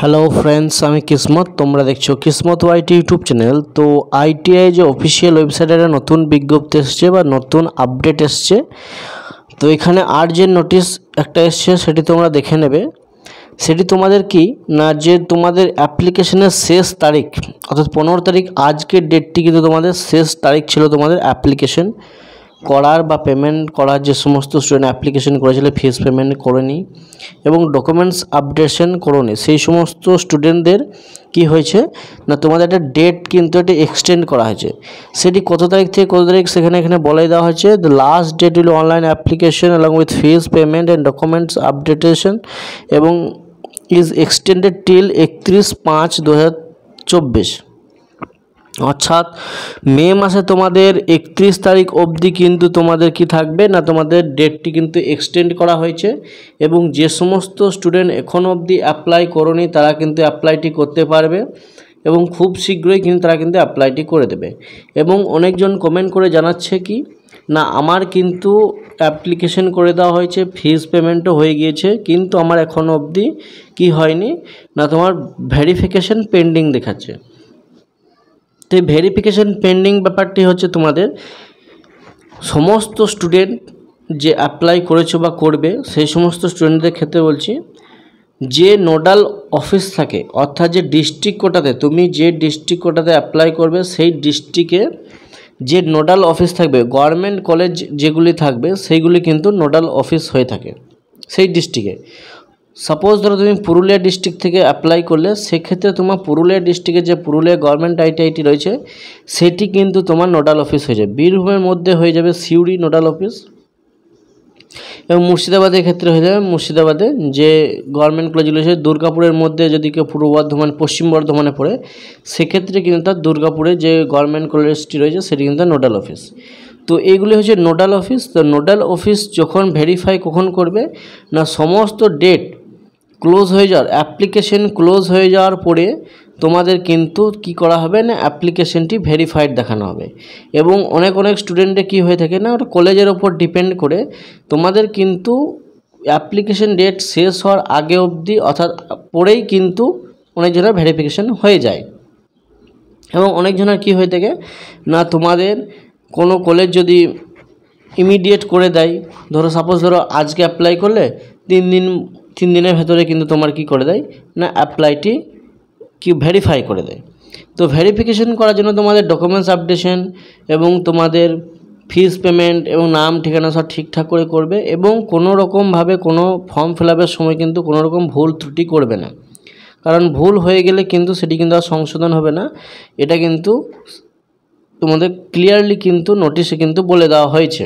hello friends আমি কিসমত তোমরা দেখছো কিসমত ওয়াইটি ইউটিউব চ্যানেল তো আইটিআই যে অফিসিয়াল ওয়েবসাইটে নতুন বিজ্ঞপ্তি এসছে বা নতুন আপডেট এসছে তো এখানে আর যে নোটিশ একটা এসছে সেটি তোমরা দেখে নেবে সেটি তোমাদের কি না যে তোমাদের অ্যাপ্লিকেশনের শেষ তারিখ অর্থাৎ পনেরো তারিখ আজকের ডেটটি কিন্তু তোমাদের শেষ তারিখ ছিল তোমাদের অ্যাপ্লিকেশন করার বা পেমেন্ট করার যে সমস্ত স্টুডেন্ট অ্যাপ্লিকেশন করেছিল ফিস পেমেন্ট করেনি এবং ডকুমেন্টস আপডেশন নি সেই সমস্ত স্টুডেন্টদের কি হয়েছে না তোমাদের একটা ডেট কিন্তু এটা এক্সটেন্ড করা হয়েছে সেটি কত তারিখ থেকে কত তারিখ সেখানে এখানে বলে দেওয়া হয়েছে the last date will online application along with fees payment and documents updation এবং ইজ এক্সটেন্ডেড টিল একত্রিশ পাঁচ দু হাজার চব্বিশ অর্থাৎ মে মাসে তোমাদের একত্রিশ তারিখ অবধি কিন্তু তোমাদের কি থাকবে না তোমাদের ডেটটি কিন্তু এক্সটেন্ড করা হয়েছে এবং যে সমস্ত স্টুডেন্ট এখন অবধি অ্যাপ্লাই করনি তারা কিন্তু অ্যাপ্লাইটি করতে পারবে এবং খুব শীঘ্রই কিন্তু তারা কিন্তু অ্যাপ্লাইটি করে দেবে এবং অনেকজন কমেন্ট করে জানাচ্ছে কি না আমার কিন্তু অ্যাপ্লিকেশন করে দেওয়া হয়েছে ফিজ পেমেন্টও হয়ে গিয়েছে কিন্তু আমার এখনও অবধি কি হয়নি না তোমার ভেরিফিকেশন পেন্ডিং দেখাচ্ছে সেই ভেরিফিকেশন পেন্ডিং ব্যাপারটি হচ্ছে তোমাদের সমস্ত স্টুডেন্ট যে অ্যাপ্লাই করেছো বা করবে সেই সমস্ত স্টুডেন্টদের ক্ষেত্রে বলছি যে নোডাল অফিস থাকে অর্থাৎ যে ডিস্ট্রিক্ট কোটাতে তুমি যে ডিস্ট্রিক্ট কোটাতে অ্যাপ্লাই করবে সেই ডিস্ট্রিক্টে যে নোডাল অফিস থাকবে গভর্নমেন্ট কলেজ যেগুলি থাকবে সেইগুলি কিন্তু নোডাল অফিস হয়ে থাকে সেই ডিস্ট্রিক্টে সাপোজ ধরো তুমি পুরুলিয়া ডিস্ট্রিক্ট থেকে অ্যাপ্লাই করলে সেক্ষেত্রে তোমার পুরুলিয়া ডিস্ট্রিক্টের যে পুরুলিয়া গভর্নমেন্ট আইটিআইটি রয়েছে সেটি কিন্তু তোমার নোডাল অফিস হয়ে যাবে বীরভূমের মধ্যে হয়ে যাবে সিউড়ি নোডাল অফিস এবং মুর্শিদাবাদের ক্ষেত্রে হয়ে যাবে মুর্শিদাবাদে যে গভর্নমেন্ট কলেজগুলো রয়েছে দুর্গাপুরের মধ্যে যদি কেউ পূর্ব বর্ধমান পশ্চিম বর্ধমানে পড়ে সেক্ষেত্রে কিন্তু তার দুর্গাপুরে যে গভর্নমেন্ট কলেজটি রয়েছে সেটি কিন্তু তার নোডাল অফিস তো এইগুলি হচ্ছে নোডাল অফিস তো নোডাল অফিস যখন ভেরিফাই কখন করবে না সমস্ত ডেট ক্লোজ হয়ে যাওয়ার অ্যাপ্লিকেশন ক্লোজ হয়ে যাওয়ার পরে তোমাদের কিন্তু কি করা হবে না অ্যাপ্লিকেশনটি ভেরিফাইড দেখানো হবে এবং অনেক অনেক স্টুডেন্টে কি হয়ে থাকে না ওটা কলেজের ওপর ডিপেন্ড করে তোমাদের কিন্তু অ্যাপ্লিকেশন ডেট শেষ হওয়ার আগে অবধি অর্থাৎ পরেই কিন্তু অনেকজনের ভেরিফিকেশন হয়ে যায় এবং অনেকজনের কি হয়ে থাকে না তোমাদের কোনো কলেজ যদি ইমিডিয়েট করে দেয় ধরো সাপোজ ধরো আজকে অ্যাপ্লাই করলে তিন দিন তিন দিনের ভেতরে কিন্তু তোমার কি করে দেয় না অ্যাপ্লাইটি কি ভেরিফাই করে দেয় তো ভেরিফিকেশন করার জন্য তোমাদের ডকুমেন্টস আপডেশন এবং তোমাদের ফিস পেমেন্ট এবং নাম ঠিকানা সব ঠিকঠাক করে করবে এবং কোনো রকমভাবে কোনো ফর্ম ফিল আপের সময় কিন্তু কোনো রকম ভুল ত্রুটি করবে না কারণ ভুল হয়ে গেলে কিন্তু সেটি কিন্তু আর সংশোধন হবে না এটা কিন্তু তোমাদের ক্লিয়ারলি কিন্তু নোটিশে কিন্তু বলে দেওয়া হয়েছে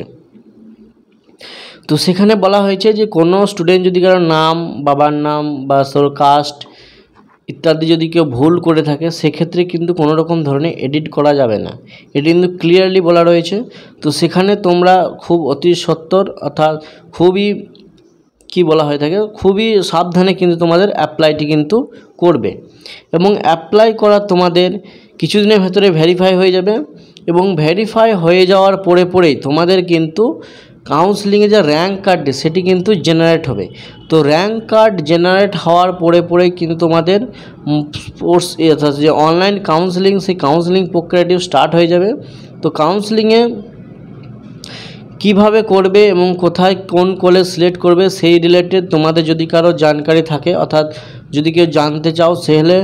তো সেখানে বলা হয়েছে যে কোনো স্টুডেন্ট যদি কারোর নাম বাবার নাম বা সর কাস্ট ইত্যাদি যদি কেউ ভুল করে থাকে সেক্ষেত্রে কিন্তু কোনো রকম ধরনের এডিট করা যাবে না এটি কিন্তু ক্লিয়ারলি বলা রয়েছে তো সেখানে তোমরা খুব অতি সত্তর অর্থাৎ খুবই কি বলা হয়ে থাকে খুবই সাবধানে কিন্তু তোমাদের অ্যাপ্লাইটি কিন্তু করবে এবং অ্যাপ্লাই করা তোমাদের কিছুদিনের ভেতরে ভেরিফাই হয়ে যাবে এবং ভেরিফাই হয়ে যাওয়ার পরে পরেই তোমাদের কিন্তু কাউন্সিলিংয়ে যে র্যাঙ্ক কার্ড সেটি কিন্তু জেনারেট হবে তো র্যাঙ্ক কার্ড জেনারেট হওয়ার পরে পরে কিন্তু তোমাদের স্পোর্টস অর্থাৎ যে অনলাইন কাউন্সিলিং সেই কাউন্সিলিং প্রক্রিয়াটি স্টার্ট হয়ে যাবে তো কাউন্সিলিংয়ে কিভাবে করবে এবং কোথায় কোন কলেজ সিলেক্ট করবে সেই রিলেটেড তোমাদের যদি কারো জানকারি থাকে অর্থাৎ যদি কেউ জানতে চাও সেহলে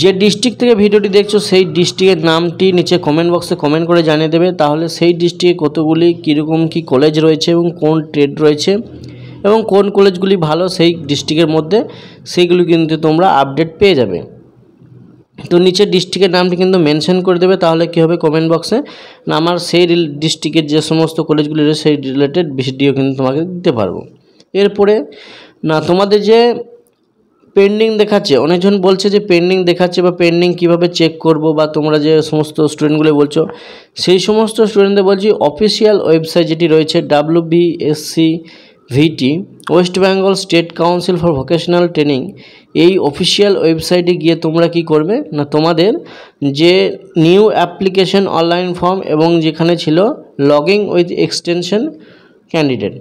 যে ডিস্ট্রিক্ট থেকে ভিডিওটি দেখছো সেই ডিস্ট্রিক্টের নামটি নিচে কমেন্ট বক্সে কমেন্ট করে জানিয়ে দেবে তাহলে সেই ডিস্ট্রিক্টে কতগুলি কীরকম কি কলেজ রয়েছে এবং কোন ট্রেড রয়েছে এবং কোন কলেজগুলি ভালো সেই ডিস্ট্রিক্টের মধ্যে সেইগুলি কিন্তু তোমরা আপডেট পেয়ে যাবে তো নিচে ডিস্ট্রিক্টের নামটি কিন্তু মেনশন করে দেবে তাহলে কী হবে কমেন্ট বক্সে না আমার সেই ডিস্ট্রিক্টের যে সমস্ত কলেজগুলি রয়েছে সেই রিলেটেড ভিডিও কিন্তু তোমাকে দিতে পারবো এরপরে না তোমাদের যে পেন্ডিং দেখাচ্ছে অনেকজন বলছে যে পেন্ডিং দেখাচ্ছে বা পেন্ডিং কিভাবে চেক করব বা তোমরা যে সমস্ত স্টুডেন্টগুলো বলছো সেই সমস্ত স্টুডেন্টদের বলছি অফিসিয়াল ওয়েবসাইট যেটি রয়েছে W BSC VT West Bengal State Council for Vocational Training এই অফিসিয়াল ওয়েবসাইটে গিয়ে তোমরা কি করবে না তোমাদের যে নিউ অ্যাপ্লিকেশন অনলাইন ফর্ম এবং যেখানে ছিল login with extension candidate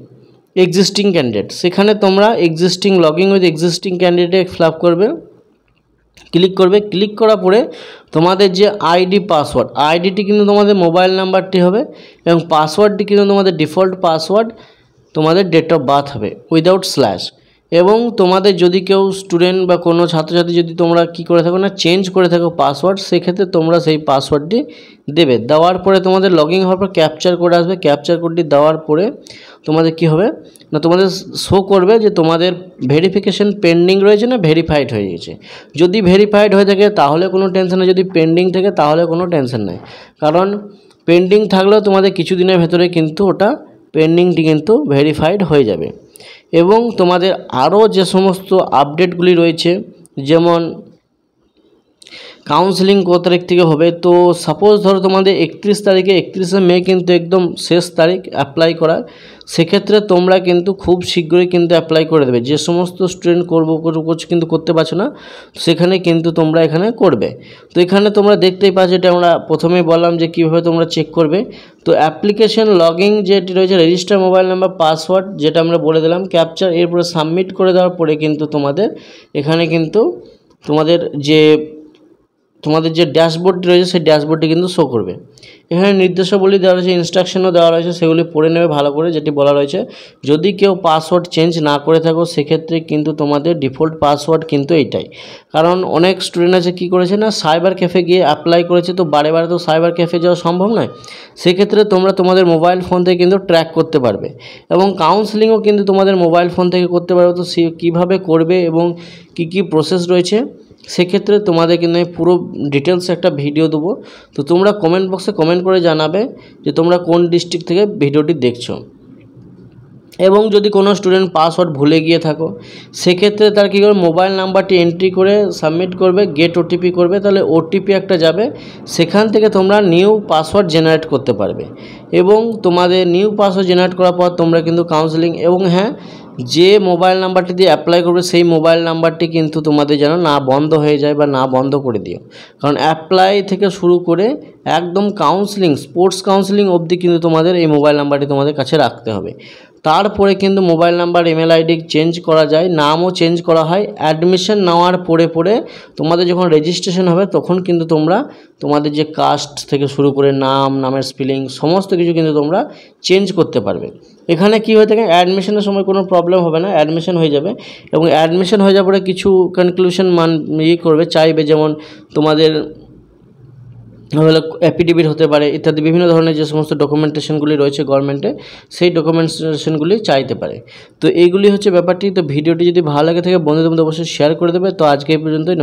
existing candidate সেখানে তোমরা existing login with existing candidate fill করবে ক্লিক করবে ক্লিক করার পরে তোমাদের যে আইডি পাসওয়ার্ড আইডিটি কিন্তু তোমাদের মোবাইল নাম্বারটি হবে এবং পাসওয়ার্ডটি কিন্তু তোমাদের ডিফল্ট পাসওয়ার্ড তোমাদের ডেট অফ বার্থ হবে উইদাউট স্ল্যাশ এবং তোমাদের যদি কেউ স্টুডেন্ট বা কোনো ছাত্রছাত্রী যদি তোমরা কি করে থাকো না চেঞ্জ করে থাকো পাসওয়ার্ড সেক্ষেত্রে তোমরা সেই পাসওয়ার্ডটি দেবে দেওয়ার পরে তোমাদের লগিং হওয়ার পর ক্যাপচার কোড আসবে ক্যাপচার কোডটি দেওয়ার পরে তোমাদের কি হবে না তোমাদের শো করবে যে তোমাদের ভেরিফিকেশন পেন্ডিং রয়েছে না ভেরিফাইড হয়ে গেছে যদি ভেরিফাইড হয়ে থাকে তাহলে কোনো টেনশন নেই যদি পেন্ডিং থাকে তাহলে কোনো টেনশন নেই কারণ পেন্ডিং থাকলেও তোমাদের কিছুদিনের ভেতরে কিন্তু ওটা পেন্ডিংটি কিন্তু ভেরিফাইড হয়ে যাবে এবং তোমাদের আরও যে সমস্ত আপডেটগুলি রয়েছে যেমন কাউন্সিলিং ক তারিখ থেকে হবে তো সাপোজ ধরো তোমাদের একত্রিশ তারিখে একত্রিশে মে কিন্তু একদম শেষ তারিখ অ্যাপ্লাই করার সেক্ষেত্রে তোমরা কিন্তু খুব শীঘ্রই কিন্তু অ্যাপ্লাই করে দেবে যে সমস্ত স্টুডেন্ট করবো কিন্তু করতে পারছো না সেখানে কিন্তু তোমরা এখানে করবে তো এখানে তোমরা দেখতেই পাচ্ছ এটা আমরা প্রথমেই বললাম যে কীভাবে তোমরা চেক করবে তো অ্যাপ্লিকেশন লগিং যেটি রয়েছে রেজিস্টার মোবাইল নাম্বার পাসওয়ার্ড যেটা আমরা বলে দিলাম ক্যাপচার এরপরে সাবমিট করে দেওয়ার পরে কিন্তু তোমাদের এখানে কিন্তু তোমাদের যে তোমাদের যে ড্যাশবোর্ডটি রয়েছে সেই ড্যাশবোর্ডটি কিন্তু শো করবে এখানে নির্দেশাবলী দেওয়া রয়েছে ইনস্ট্রাকশনও দেওয়া রয়েছে সেগুলি পড়ে নেবে ভালো করে যেটি বলা রয়েছে যদি কেউ পাসওয়ার্ড চেঞ্জ না করে থাকো সেক্ষেত্রে কিন্তু তোমাদের ডিফল্ট পাসওয়ার্ড কিন্তু এইটাই কারণ অনেক স্টুডেন্ট আছে কী করেছে না সাইবার ক্যাফে গিয়ে অ্যাপ্লাই করেছে তো বারে বারে তো সাইবার ক্যাফে যাওয়া সম্ভব নয় সেক্ষেত্রে তোমরা তোমাদের মোবাইল ফোন থেকে কিন্তু ট্র্যাক করতে পারবে এবং কাউন্সেলিংও কিন্তু তোমাদের মোবাইল ফোন থেকে করতে পারবে তো সে কীভাবে করবে এবং কী কী প্রসেস রয়েছে সেক্ষেত্রে তোমাদের কিন্তু আমি পুরো ডিটেলস একটা ভিডিও দেবো তো তোমরা কমেন্ট বক্সে কমেন্ট করে জানাবে যে তোমরা কোন ডিস্ট্রিক্ট থেকে ভিডিওটি দেখছো এবং যদি কোনো স্টুডেন্ট পাসওয়ার্ড ভুলে গিয়ে থাকো সেক্ষেত্রে তার কী করবে মোবাইল নাম্বারটি এন্ট্রি করে সাবমিট করবে গেট ওটিপি করবে তাহলে ওটিপি একটা যাবে সেখান থেকে তোমরা নিউ পাসওয়ার্ড জেনারেট করতে পারবে এবং তোমাদের নিউ পাসওয়ার্ড জেনারেট করার পর তোমরা কিন্তু কাউন্সেলিং এবং হ্যাঁ যে মোবাইল নাম্বারটি দিয়ে অ্যাপ্লাই করবে সেই মোবাইল নাম্বারটি কিন্তু তোমাদের যেন না বন্ধ হয়ে যায় বা না বন্ধ করে দিও কারণ অ্যাপ্লাই থেকে শুরু করে একদম কাউন্সেলিং স্পোর্টস কাউন্সেলিং অবধি কিন্তু তোমাদের এই মোবাইল নাম্বারটি তোমাদের কাছে রাখতে হবে তারপরে কিন্তু mobile number email ID change করা যায় নামও চেঞ্জ করা হয় অ্যাডমিশন নেওয়ার পরে পরে তোমাদের যখন রেজিস্ট্রেশন হবে তখন কিন্তু তোমরা তোমাদের যে কাস্ট থেকে শুরু করে নাম নামের স্পেলিং সমস্ত কিছু কিন্তু তোমরা চেঞ্জ করতে পারবে এখানে কি হয়ে থাকে অ্যাডমিশনের সময় কোনো প্রবলেম হবে না অ্যাডমিশন হয়ে যাবে এবং অ্যাডমিশন হয়ে যাওয়ার পরে কিছু কনক্লুশন মান ইয়ে করবে চাইবে যেমন তোমাদের হলে অ্যাফিডেভিট হতে পারে ইত্যাদি বিভিন্ন ধরনের যে সমস্ত ডকুমেন্টেশনগুলি রয়েছে গভর্নমেন্টে সেই ডকুমেন্টেশনগুলি চাইতে পারে তো এইগুলি হচ্ছে ব্যাপারটি তো ভিডিওটি যদি ভালো লাগে থাকে বন্ধুদের মধ্যে অবশ্যই শেয়ার করে দেবে তো আজকে এই পর্যন্তই